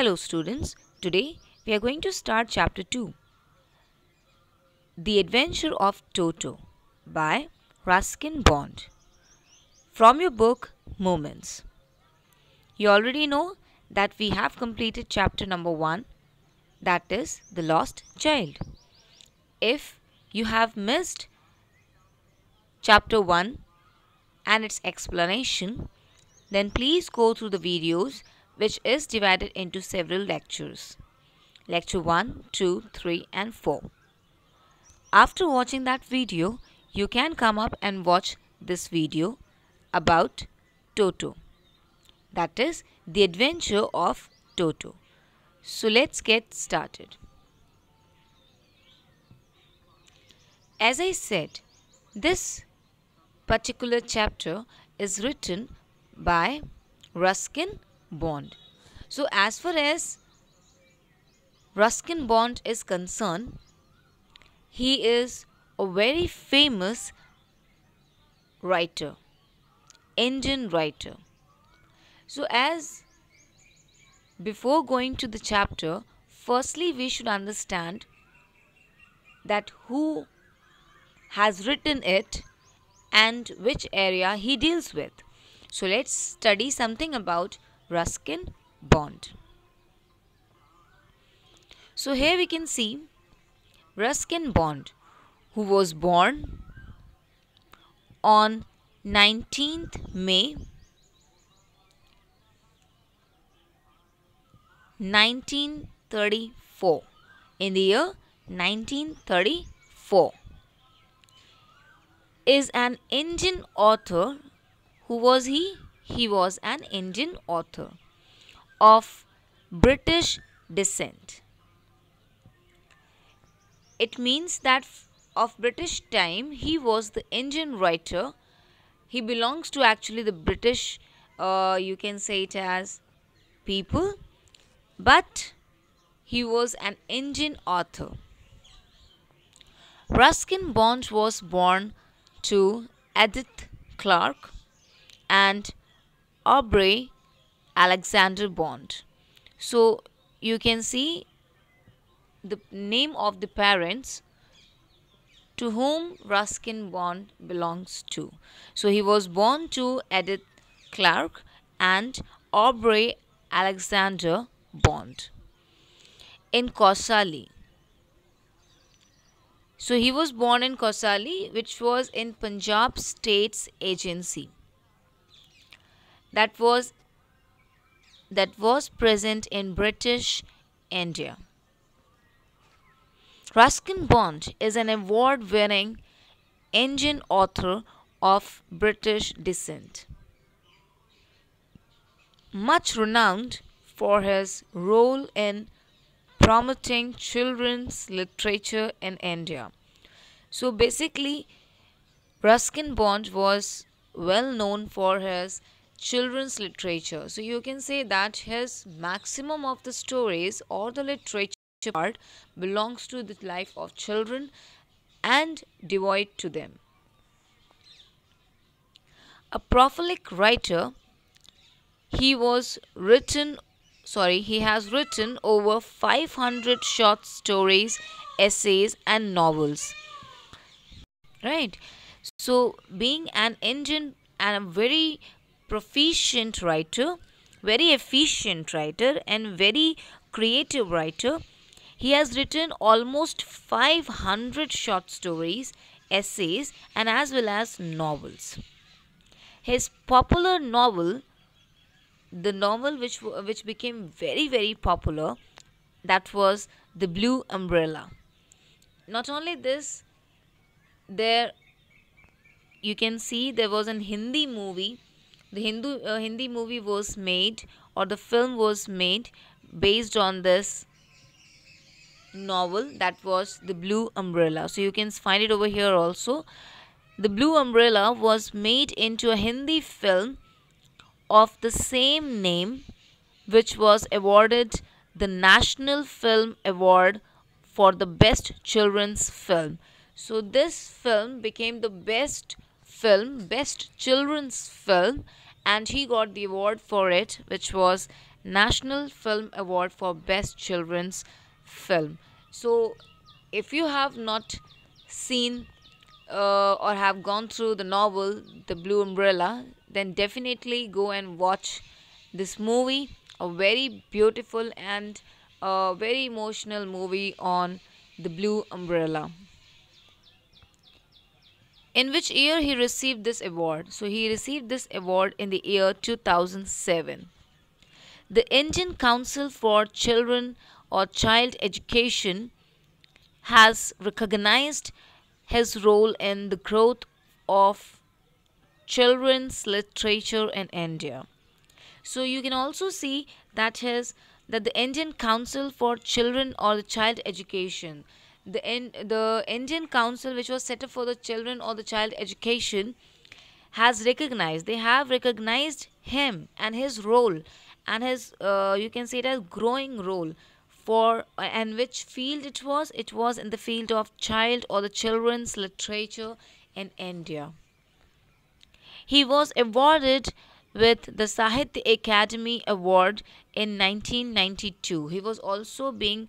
Hello students, today we are going to start chapter 2 The Adventure of Toto by Ruskin Bond from your book Moments. You already know that we have completed chapter number 1 that is The Lost Child. If you have missed chapter 1 and its explanation then please go through the videos which is divided into several lectures. Lecture 1, 2, 3 and 4. After watching that video, you can come up and watch this video about Toto. That is the adventure of Toto. So let's get started. As I said, this particular chapter is written by Ruskin bond. So as far as Ruskin Bond is concerned, he is a very famous writer, Indian writer. So as before going to the chapter, firstly we should understand that who has written it and which area he deals with. So let's study something about Ruskin bond. So here we can see Ruskin Bond, who was born on 19th May 1934 in the year 1934 is an Indian author who was he he was an Indian author of British descent. It means that of British time, he was the Indian writer. He belongs to actually the British, uh, you can say it as people, but he was an Indian author. Ruskin Bond was born to Edith Clark and Aubrey Alexander Bond. So you can see the name of the parents to whom Ruskin Bond belongs to. So he was born to Edith Clark and Aubrey Alexander Bond in Kosali. So he was born in Kosali, which was in Punjab State's agency that was that was present in British India. Ruskin Bond is an award-winning Indian author of British descent, much renowned for his role in promoting children's literature in India. So basically, Ruskin Bond was well known for his children's literature. So you can say that his maximum of the stories or the literature part belongs to the life of children and devoid to them. A prolific writer, he was written, sorry, he has written over 500 short stories, essays and novels. Right. So being an engine and a very proficient writer, very efficient writer, and very creative writer. He has written almost 500 short stories, essays, and as well as novels. His popular novel, the novel which, which became very, very popular, that was The Blue Umbrella. Not only this, there you can see there was an Hindi movie the Hindu uh, Hindi movie was made or the film was made based on this novel that was The Blue Umbrella. So you can find it over here also. The Blue Umbrella was made into a Hindi film of the same name which was awarded the National Film Award for the best children's film. So this film became the best film, Best Children's Film, and he got the award for it, which was National Film Award for Best Children's Film. So, if you have not seen uh, or have gone through the novel The Blue Umbrella, then definitely go and watch this movie. A very beautiful and a uh, very emotional movie on the blue umbrella in which year he received this award so he received this award in the year 2007 the indian council for children or child education has recognized his role in the growth of children's literature in india so you can also see that his that the indian council for children or the child education the, en- the Indian Council, which was set up for the children or the child education, has recognized, they have recognized him and his role and his, uh, you can say it as growing role for uh, and which field it was it was in the field of child or the children's literature in india he was awarded with the Sahitya Academy Award in 1992. He was also being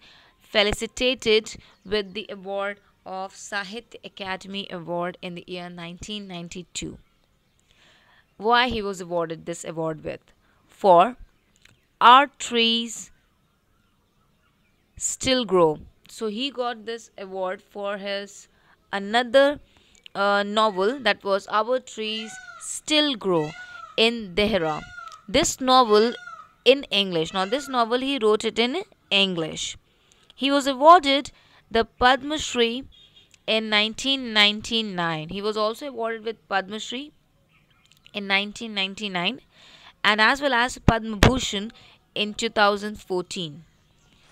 felicitated with the award of Sahitya Academy Award in the year 1992. Why he was awarded this award with? For our trees still grow. So he got this award for his another uh, novel that was Our Trees Still Grow in Dehra. This novel in English. Now this novel he wrote it in English. He was awarded the Padma Shri in 1999. He was also awarded with Padma Shri in 1999 and as well as Padma Bhushan in 2014.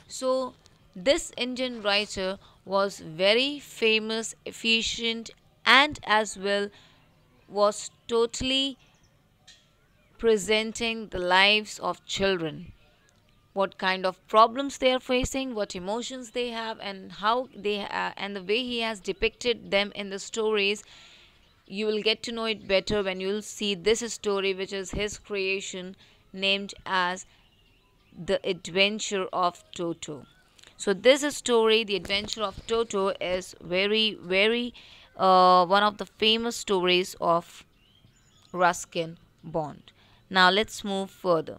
So this Indian writer was very famous, efficient and as well was totally presenting the lives of children what kind of problems they are facing what emotions they have and how they uh, and the way he has depicted them in the stories you will get to know it better when you'll see this story which is his creation named as the adventure of toto so this story the adventure of toto is very very uh, one of the famous stories of ruskin bond now let's move further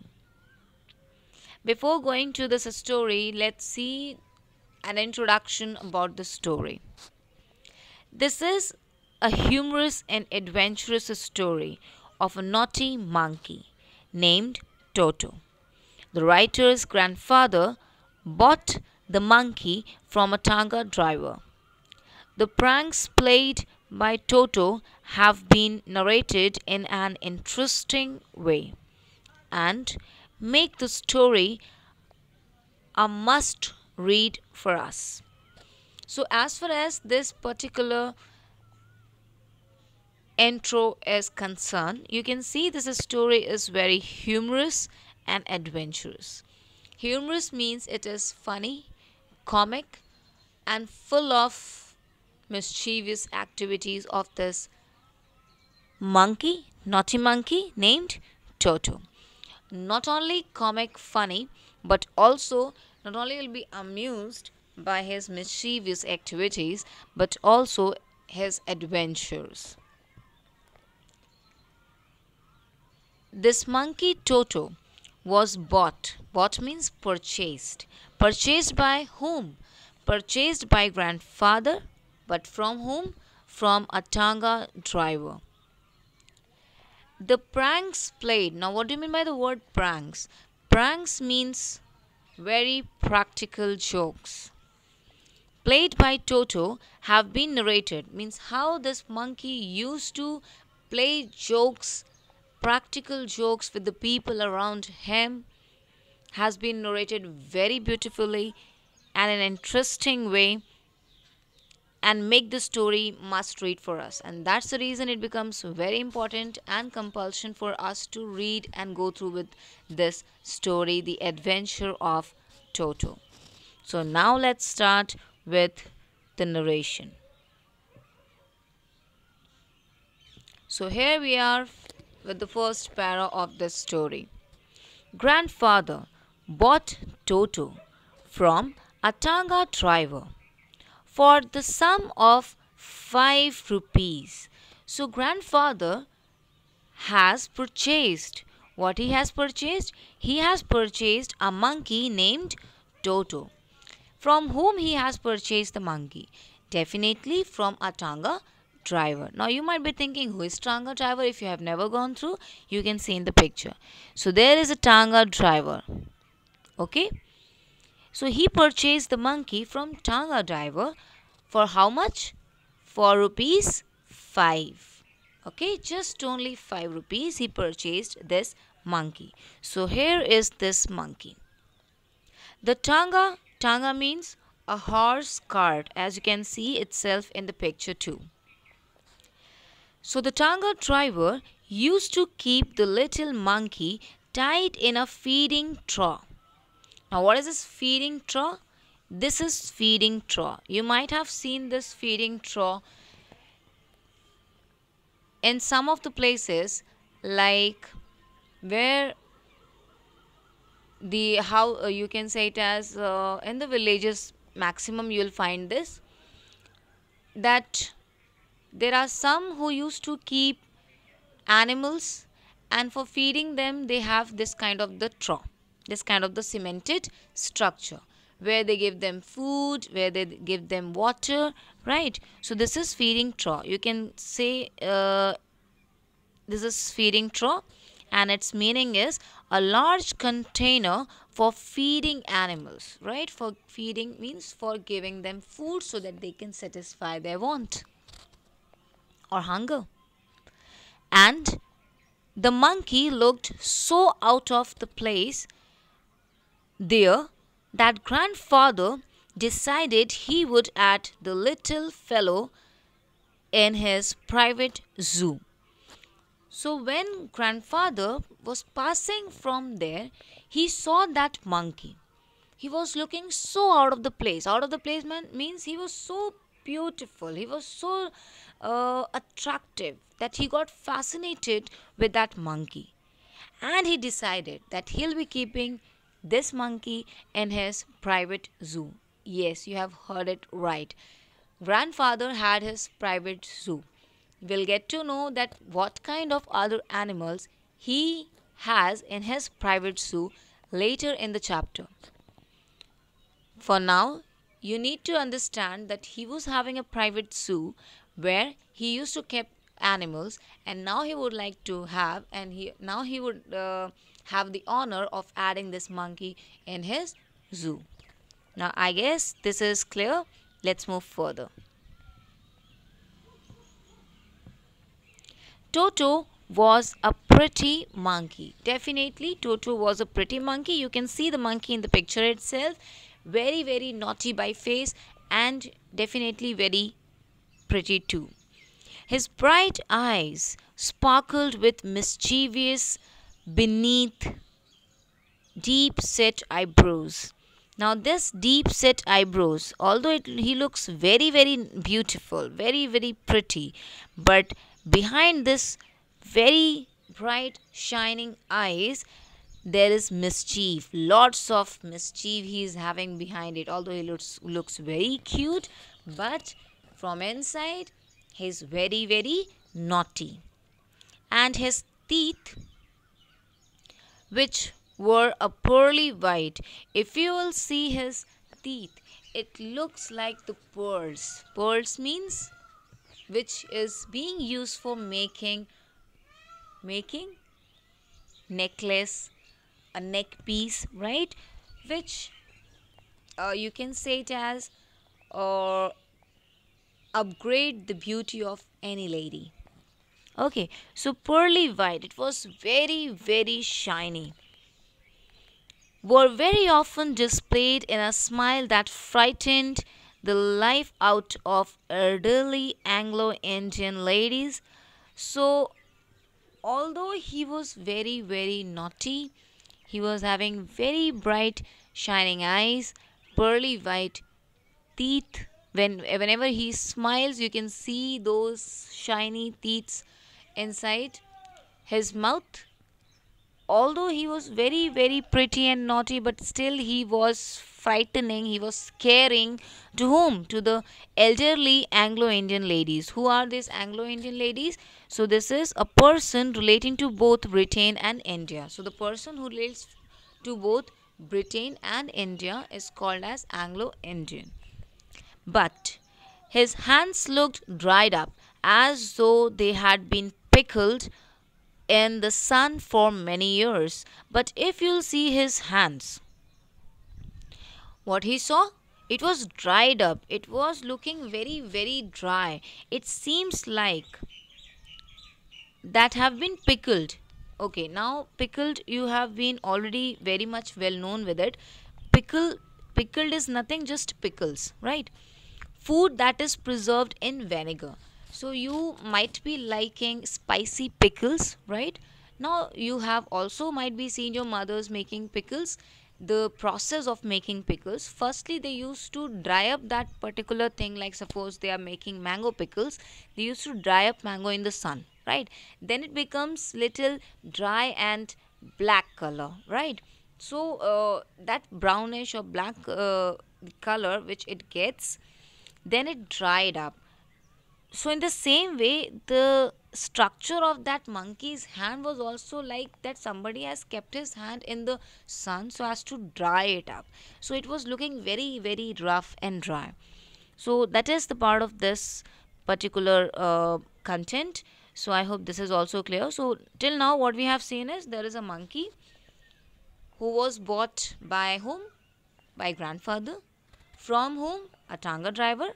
before going to this story, let's see an introduction about the story. This is a humorous and adventurous story of a naughty monkey named Toto. The writer's grandfather bought the monkey from a tanga driver. The pranks played by Toto have been narrated in an interesting way, and make the story a must read for us. So, as far as this particular intro is concerned, you can see this story is very humorous and adventurous. Humorous means it is funny, comic, and full of mischievous activities of this monkey, naughty monkey named Toto not only comic funny but also not only will be amused by his mischievous activities but also his adventures. This monkey Toto was bought. Bought means purchased. Purchased by whom? Purchased by grandfather, but from whom? From a tanga driver. The pranks played. Now, what do you mean by the word pranks? Pranks means very practical jokes. Played by Toto have been narrated, means how this monkey used to play jokes, practical jokes with the people around him, has been narrated very beautifully and in an interesting way and make the story must read for us and that's the reason it becomes very important and compulsion for us to read and go through with this story the adventure of toto so now let's start with the narration so here we are with the first para of this story grandfather bought toto from a tanga driver for the sum of 5 rupees. So grandfather has purchased. What he has purchased? He has purchased a monkey named Toto. From whom he has purchased the monkey? Definitely from a tanga driver. Now you might be thinking who is tanga driver if you have never gone through you can see in the picture. So there is a tanga driver. Okay. So he purchased the monkey from Tanga driver for how much? Four rupees 5. Okay, just only 5 rupees he purchased this monkey. So here is this monkey. The Tanga, Tanga means a horse cart as you can see itself in the picture too. So the Tanga driver used to keep the little monkey tied in a feeding trough. Now what is this feeding trough? This is feeding trough. You might have seen this feeding trough in some of the places like where the how uh, you can say it as uh, in the villages maximum you'll find this that there are some who used to keep animals and for feeding them they have this kind of the trough this kind of the cemented structure where they give them food, where they give them water, right? So this is feeding trough. You can say uh, this is feeding trough and its meaning is a large container for feeding animals, right? For feeding means for giving them food so that they can satisfy their want or hunger. And the monkey looked so out of the place there, that grandfather decided he would add the little fellow in his private zoo. So, when grandfather was passing from there, he saw that monkey. He was looking so out of the place. Out of the place means he was so beautiful, he was so uh, attractive that he got fascinated with that monkey. And he decided that he'll be keeping this monkey in his private zoo. Yes, you have heard it right. Grandfather had his private zoo. We'll get to know that what kind of other animals he has in his private zoo later in the chapter. For now, you need to understand that he was having a private zoo where he used to keep animals and now he would like to have and he now he would uh, have the honor of adding this monkey in his zoo. Now I guess this is clear. Let's move further. Toto was a pretty monkey. Definitely Toto was a pretty monkey. You can see the monkey in the picture itself. Very very naughty by face and definitely very pretty too. His bright eyes sparkled with mischievous beneath deep set eyebrows. Now, this deep set eyebrows, although it, he looks very, very beautiful, very, very pretty, but behind this very bright, shining eyes, there is mischief lots of mischief he is having behind it although he looks looks very cute but from inside he is very very naughty and his teeth which were a pearly white. If you will see his teeth, it looks like the pearls. Pearls means which is being used for making making necklace, a neck piece, right? Which uh, you can say it as or uh, upgrade the beauty of any lady okay so pearly white it was very very shiny were very often displayed in a smile that frightened the life out of elderly anglo-indian ladies so although he was very very naughty he was having very bright shining eyes pearly white teeth when whenever he smiles you can see those shiny teeth inside his mouth. Although he was very, very pretty and naughty, but still he was frightening, he was scaring to whom? To the elderly Anglo Indian ladies. Who are these Anglo Indian ladies? So, this is a person relating to both Britain and India. So, the person who relates to both Britain and India is called as Anglo Indian. But his hands looked dried up as though they had been pickled in the sun for many years. But if you'll see his hands, what he saw? It was dried up. It was looking very, very dry. It seems like that have been pickled. Okay, now pickled, you have been already very much well known with it. Pickle, pickled is nothing, just pickles, right? Food that is preserved in vinegar so you might be liking spicy pickles right now you have also might be seen your mothers making pickles the process of making pickles firstly they used to dry up that particular thing like suppose they are making mango pickles they used to dry up mango in the sun right then it becomes little dry and black color right so uh, that brownish or black uh, color which it gets then it dried up so in the same way the structure of that monkey's hand was also like that somebody has kept his hand in the sun so as to dry it up so it was looking very very rough and dry so that is the part of this particular uh, content so i hope this is also clear so till now what we have seen is there is a monkey who was bought by whom by grandfather from whom a tanga driver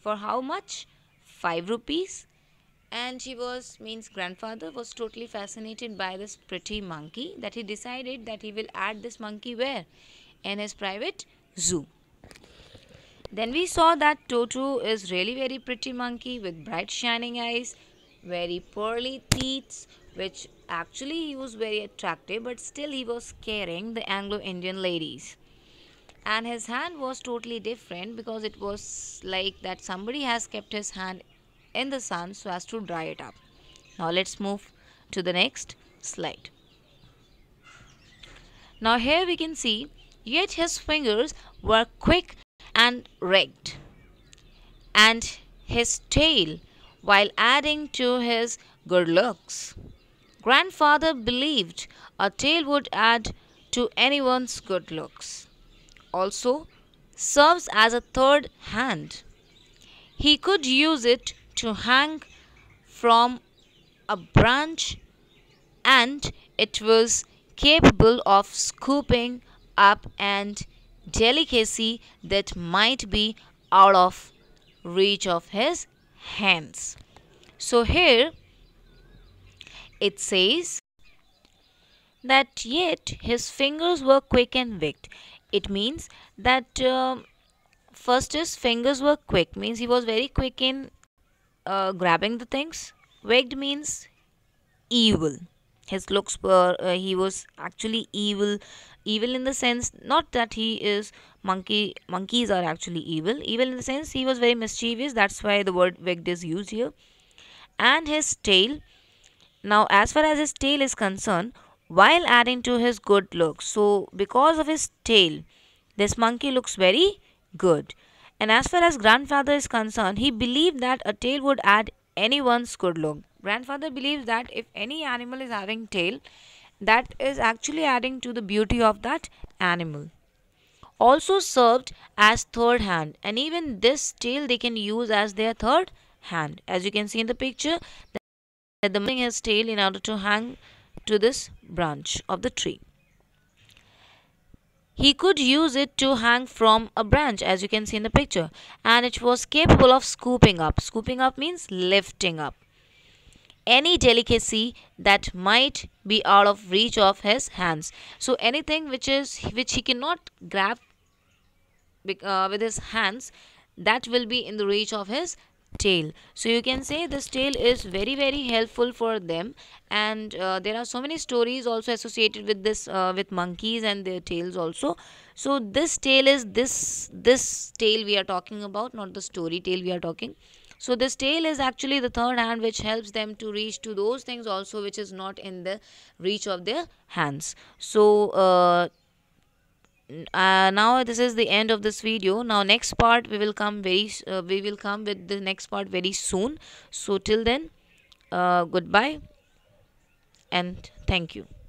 for how much 5 rupees and she was means grandfather was totally fascinated by this pretty monkey that he decided that he will add this monkey where in his private zoo then we saw that toto is really very pretty monkey with bright shining eyes very pearly teeth which actually he was very attractive but still he was scaring the anglo-indian ladies and his hand was totally different because it was like that somebody has kept his hand in the sun so as to dry it up. Now let's move to the next slide. Now here we can see yet his fingers were quick and rigged and his tail while adding to his good looks. Grandfather believed a tail would add to anyone's good looks. Also serves as a third hand. He could use it to hang from a branch and it was capable of scooping up and delicacy that might be out of reach of his hands. So here it says that yet his fingers were quick and wicked. It means that uh, first his fingers were quick means he was very quick in uh, grabbing the things. Wicked means evil. His looks were, uh, he was actually evil. Evil in the sense, not that he is monkey, monkeys are actually evil. Evil in the sense he was very mischievous. That's why the word wicked is used here. And his tail. Now, as far as his tail is concerned, while adding to his good looks, so because of his tail, this monkey looks very good. And as far as grandfather is concerned, he believed that a tail would add anyone's good look. Grandfather believes that if any animal is having tail, that is actually adding to the beauty of that animal. Also served as third hand and even this tail they can use as their third hand. As you can see in the picture that the man has tail in order to hang to this branch of the tree. He could use it to hang from a branch as you can see in the picture and it was capable of scooping up. Scooping up means lifting up. Any delicacy that might be out of reach of his hands. So anything which is which he cannot grab uh, with his hands that will be in the reach of his tail so you can say this tail is very very helpful for them and uh, there are so many stories also associated with this uh, with monkeys and their tails also so this tail is this this tail we are talking about not the story tail we are talking so this tail is actually the third hand which helps them to reach to those things also which is not in the reach of their hands so uh, uh, now this is the end of this video now next part we will come very uh, we will come with the next part very soon so till then uh, goodbye and thank you